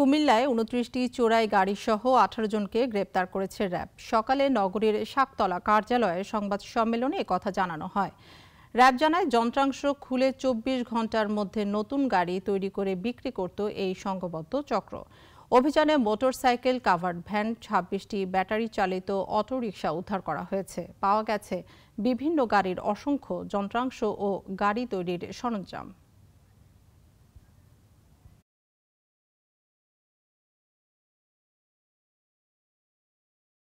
কুমিল্লায় উনত্রিশটি চোরাই গাড়িসহ আঠারো জনকে গ্রেপ্তার করেছে র্যাব সকালে নগরীর শাকতলা কার্যালয়ে সংবাদ সম্মেলনে কথা জানানো হয় র্যাব জানায় যন্ত্রাংশ খুলে চব্বিশ ঘন্টার মধ্যে নতুন গাড়ি তৈরি করে বিক্রি করত এই সংঘবদ্ধ চক্র অভিযানে মোটরসাইকেল কাভার্ড ভ্যান ছাব্বিশটি ব্যাটারি চালিত অটোরিকশা উদ্ধার করা হয়েছে পাওয়া গেছে বিভিন্ন গাড়ির অসংখ্য যন্ত্রাংশ ও গাড়ি তৈরির সরঞ্জাম